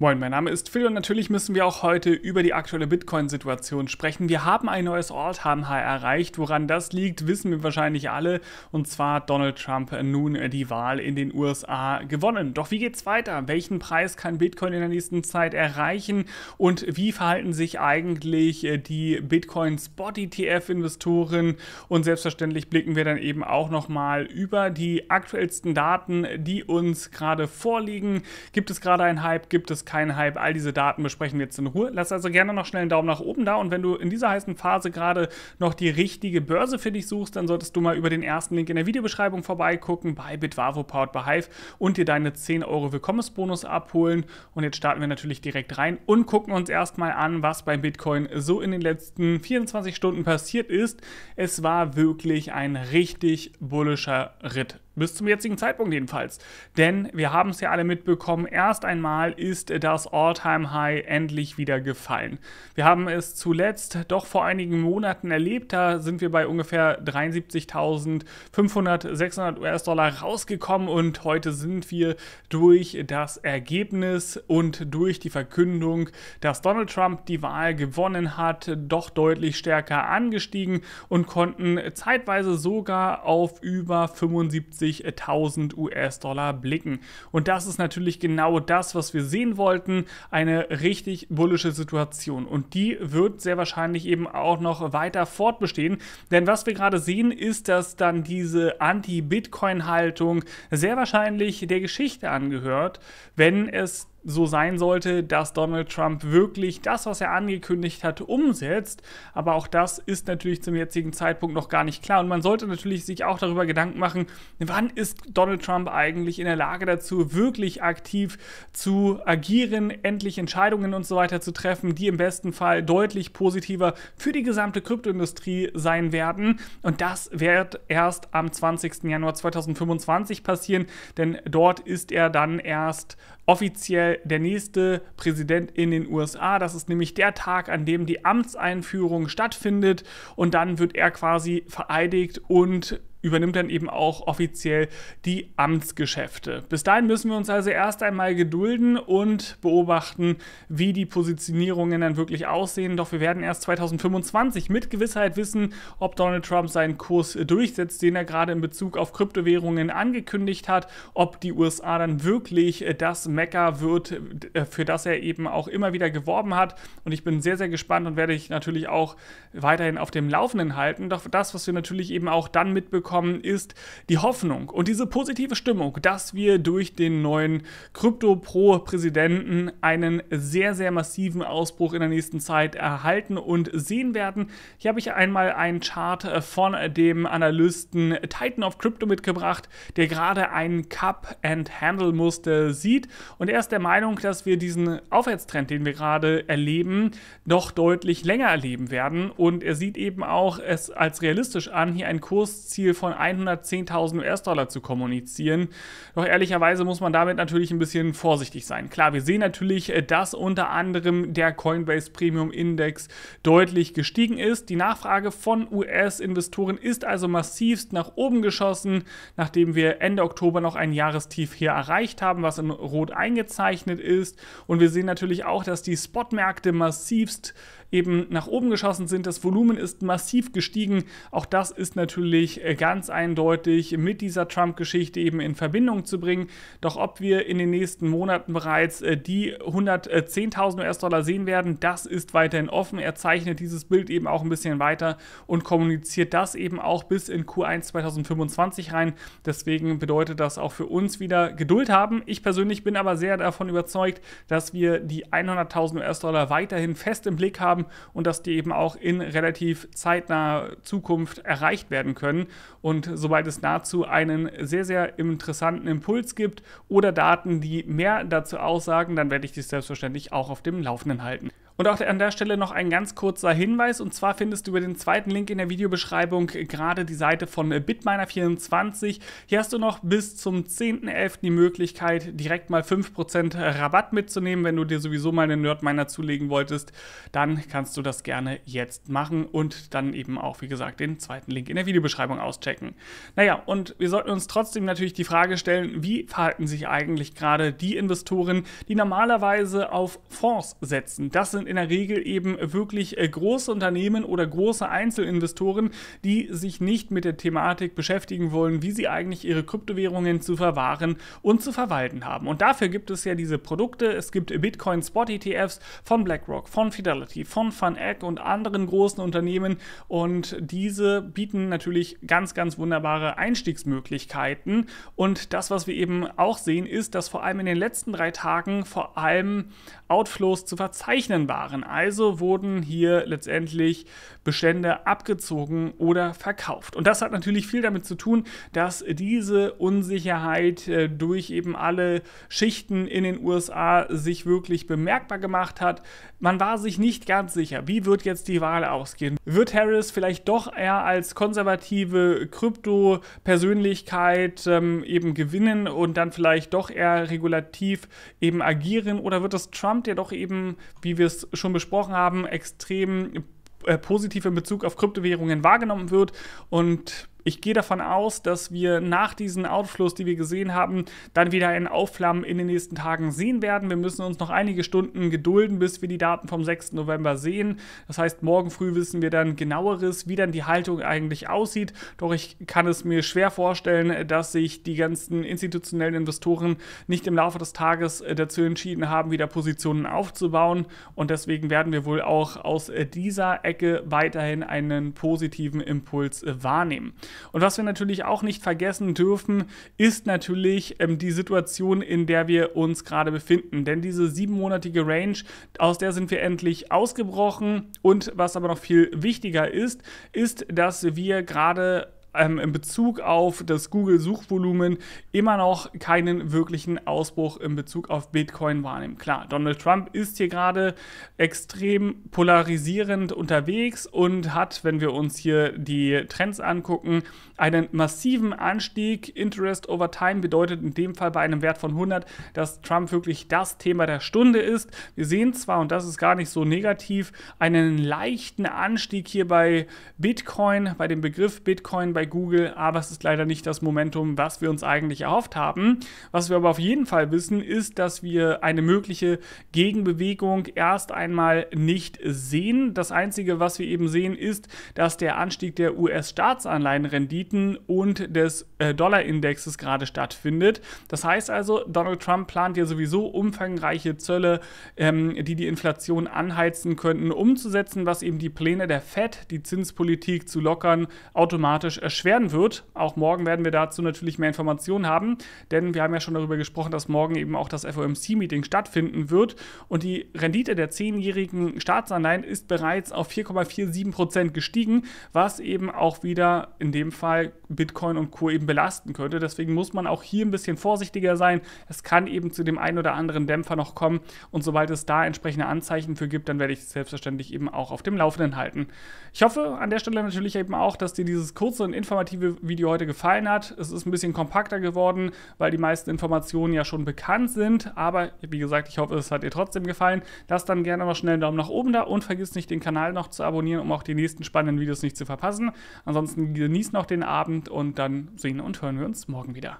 Moin, mein Name ist Phil und natürlich müssen wir auch heute über die aktuelle Bitcoin-Situation sprechen. Wir haben ein neues All-Time-High erreicht. Woran das liegt, wissen wir wahrscheinlich alle. Und zwar hat Donald Trump nun die Wahl in den USA gewonnen. Doch wie geht's weiter? Welchen Preis kann Bitcoin in der nächsten Zeit erreichen? Und wie verhalten sich eigentlich äh, die Bitcoin-Spot-ETF-Investoren? Und selbstverständlich blicken wir dann eben auch nochmal über die aktuellsten Daten, die uns gerade vorliegen. Gibt es gerade ein Hype? Gibt es ist kein Hype. All diese Daten besprechen wir jetzt in Ruhe. Lass also gerne noch schnell einen Daumen nach oben da. Und wenn du in dieser heißen Phase gerade noch die richtige Börse für dich suchst, dann solltest du mal über den ersten Link in der Videobeschreibung vorbeigucken bei Bitwavo Powered by Hive und dir deine 10 Euro Willkommensbonus abholen. Und jetzt starten wir natürlich direkt rein und gucken uns erstmal an, was beim Bitcoin so in den letzten 24 Stunden passiert ist. Es war wirklich ein richtig bullischer Ritt bis zum jetzigen Zeitpunkt jedenfalls. Denn wir haben es ja alle mitbekommen, erst einmal ist das All-Time-High endlich wieder gefallen. Wir haben es zuletzt doch vor einigen Monaten erlebt, da sind wir bei ungefähr 73.500, 600 US-Dollar rausgekommen und heute sind wir durch das Ergebnis und durch die Verkündung, dass Donald Trump die Wahl gewonnen hat, doch deutlich stärker angestiegen und konnten zeitweise sogar auf über 75 50.000 äh, US-Dollar blicken. Und das ist natürlich genau das, was wir sehen wollten. Eine richtig bullische Situation. Und die wird sehr wahrscheinlich eben auch noch weiter fortbestehen. Denn was wir gerade sehen, ist, dass dann diese Anti-Bitcoin-Haltung sehr wahrscheinlich der Geschichte angehört, wenn es so sein sollte, dass Donald Trump wirklich das, was er angekündigt hat, umsetzt. Aber auch das ist natürlich zum jetzigen Zeitpunkt noch gar nicht klar. Und man sollte natürlich sich auch darüber Gedanken machen, wann ist Donald Trump eigentlich in der Lage dazu, wirklich aktiv zu agieren, endlich Entscheidungen und so weiter zu treffen, die im besten Fall deutlich positiver für die gesamte Kryptoindustrie sein werden. Und das wird erst am 20. Januar 2025 passieren, denn dort ist er dann erst offiziell der nächste Präsident in den USA. Das ist nämlich der Tag, an dem die Amtseinführung stattfindet und dann wird er quasi vereidigt und übernimmt dann eben auch offiziell die Amtsgeschäfte. Bis dahin müssen wir uns also erst einmal gedulden und beobachten, wie die Positionierungen dann wirklich aussehen. Doch wir werden erst 2025 mit Gewissheit wissen, ob Donald Trump seinen Kurs durchsetzt, den er gerade in Bezug auf Kryptowährungen angekündigt hat, ob die USA dann wirklich äh, das Mecker wird, äh, für das er eben auch immer wieder geworben hat. Und ich bin sehr, sehr gespannt und werde ich natürlich auch weiterhin auf dem Laufenden halten. Doch das, was wir natürlich eben auch dann mitbekommen, gekommen, ist die Hoffnung und diese positive Stimmung, dass wir durch den neuen Crypto-Pro-Präsidenten einen sehr, sehr massiven Ausbruch in der nächsten Zeit erhalten und sehen werden. Hier habe ich einmal einen Chart äh, von dem Analysten Titan of Crypto mitgebracht, der gerade einen Cup-and-Handle-Muster sieht und er ist der Meinung, dass wir diesen Aufwärtstrend, den wir gerade erleben, noch deutlich länger erleben werden und er sieht eben auch es als realistisch an, hier ein Kursziel von von 110.000 US-Dollar zu kommunizieren. Doch ehrlicherweise muss man damit natürlich ein bisschen vorsichtig sein. Klar, wir sehen natürlich, äh, dass unter anderem der Coinbase Premium Index deutlich gestiegen ist. Die Nachfrage von US-Investoren ist also massivst nach oben geschossen, nachdem wir Ende Oktober noch ein Jahrestief hier erreicht haben, was in Rot eingezeichnet ist. Und wir sehen natürlich auch, dass die Spotmärkte massivst eben nach oben geschossen sind. Das Volumen ist massiv gestiegen. Auch das ist natürlich äh, ganz eindeutig mit dieser Trump-Geschichte eben in Verbindung zu bringen. Doch ob wir in den nächsten Monaten bereits äh, die 110.000 US-Dollar sehen werden, das ist weiterhin offen. Er zeichnet dieses Bild eben auch ein bisschen weiter und kommuniziert das eben auch bis in Q1 2025 rein. Deswegen bedeutet das auch für uns wieder Geduld haben. Ich persönlich bin aber sehr davon überzeugt, dass wir die 100.000 US-Dollar weiterhin fest im Blick haben haben und dass die eben auch in relativ zeitnaher Zukunft erreicht werden können. Und sobald es dazu einen sehr, sehr interessanten Impuls gibt oder Daten, die mehr dazu aussagen, dann werde ich dies selbstverständlich auch auf dem Laufenden halten. Und auch an der Stelle noch ein ganz kurzer Hinweis. Und zwar findest du über den zweiten Link in der Videobeschreibung gerade die Seite von Bitminer24. Hier hast du noch bis zum 10.11. die Möglichkeit, direkt mal 5% Rabatt mitzunehmen. Wenn du dir sowieso mal einen Nerdminer zulegen wolltest, dann kannst du das gerne jetzt machen und dann eben auch, wie gesagt, den zweiten Link in der Videobeschreibung auschecken. Naja, und wir sollten uns trotzdem natürlich die Frage stellen, wie verhalten sich eigentlich gerade die Investoren, die normalerweise auf Fonds setzen? Das sind sind in der Regel eben wirklich äh, große Unternehmen oder große Einzelinvestoren, die sich nicht mit der Thematik beschäftigen wollen, wie sie eigentlich ihre Kryptowährungen zu verwahren und zu verwalten haben. Und dafür gibt es ja diese Produkte. Es gibt Bitcoin Spot ETFs von BlackRock, von Fidelity, von FunEgg und anderen großen Unternehmen. Und diese bieten natürlich ganz, ganz wunderbare Einstiegsmöglichkeiten. Und das, was wir eben auch sehen, ist, dass vor allem in den letzten drei Tagen vor allem Outflows zu verzeichnen waren waren. Also wurden hier letztendlich Bestände abgezogen oder verkauft. Und das hat natürlich viel damit zu tun, dass diese Unsicherheit äh, durch eben alle Schichten in den USA sich wirklich bemerkbar gemacht hat. Man war sich nicht ganz sicher, wie wird jetzt die Wahl ausgehen. Wird Harris vielleicht doch eher als konservative Krypto-Persönlichkeit ähm, eben gewinnen und dann vielleicht doch eher regulativ eben agieren? Oder wird das Trump, der doch eben, wie wir es schon besprochen haben, extrem äh, positiv in Bezug auf Kryptowährungen wahrgenommen wird und ich gehe davon aus, dass wir nach diesen Outflows, die wir gesehen haben, dann wieder ein Aufflammen in den nächsten Tagen sehen werden. Wir müssen uns noch einige Stunden gedulden, bis wir die Daten vom 6. November sehen. Das heißt, morgen früh wissen wir dann genaueres, wie dann die Haltung eigentlich aussieht. Doch ich kann es mir schwer vorstellen, dass sich die ganzen institutionellen Investoren nicht im Laufe des Tages äh, dazu entschieden haben, wieder Positionen aufzubauen. Und deswegen werden wir wohl auch aus äh, dieser Ecke weiterhin einen positiven Impuls äh, wahrnehmen. Und was wir natürlich auch nicht vergessen dürfen, ist natürlich ähm, die Situation, in der wir uns gerade befinden. Denn diese siebenmonatige Range, aus der sind wir endlich ausgebrochen. Und was aber noch viel wichtiger ist, ist, dass wir gerade ähm, in Bezug auf das Google-Suchvolumen immer noch keinen wirklichen Ausbruch in Bezug auf Bitcoin wahrnehmen. Klar, Donald Trump ist hier gerade extrem polarisierend unterwegs und hat, wenn wir uns hier die Trends angucken, einen massiven Anstieg. Interest over Time bedeutet in dem Fall bei einem Wert von 100, dass Trump wirklich das Thema der Stunde ist. Wir sehen zwar, und das ist gar nicht so negativ, einen leichten Anstieg hier bei Bitcoin, bei dem Begriff Bitcoin, bei bei Google, aber es ist leider nicht das Momentum, was wir uns eigentlich erhofft haben. Was wir aber auf jeden Fall wissen, ist, dass wir eine mögliche Gegenbewegung erst einmal nicht sehen. Das Einzige, was wir eben sehen, ist, dass der Anstieg der US-Staatsanleihenrenditen und des äh, Dollarindexes gerade stattfindet. Das heißt also, Donald Trump plant ja sowieso umfangreiche Zölle, ähm, die die Inflation anheizen könnten, umzusetzen, was eben die Pläne der Fed, die Zinspolitik zu lockern, automatisch erschwert erschweren wird. Auch morgen werden wir dazu natürlich mehr Informationen haben, denn wir haben ja schon darüber gesprochen, dass morgen eben auch das FOMC-Meeting stattfinden wird und die Rendite der zehnjährigen Staatsanleihen ist bereits auf 4,47 Prozent gestiegen, was eben auch wieder in dem Fall Bitcoin und Co. eben belasten könnte. Deswegen muss man auch hier ein bisschen vorsichtiger sein. Es kann eben zu dem einen oder anderen Dämpfer noch kommen und sobald es da entsprechende Anzeichen für gibt, dann werde ich es selbstverständlich eben auch auf dem Laufenden halten. Ich hoffe an der Stelle natürlich eben auch, dass dir dieses kurze und informative Video heute gefallen hat. Es ist ein bisschen kompakter geworden, weil die meisten Informationen ja schon bekannt sind. Aber wie gesagt, ich hoffe, es hat dir trotzdem gefallen. Lass dann gerne noch schnell einen Daumen nach oben da und vergiss nicht, den Kanal noch zu abonnieren, um auch die nächsten spannenden Videos nicht zu verpassen. Ansonsten genieß noch den Abend und dann sehen und hören wir uns morgen wieder.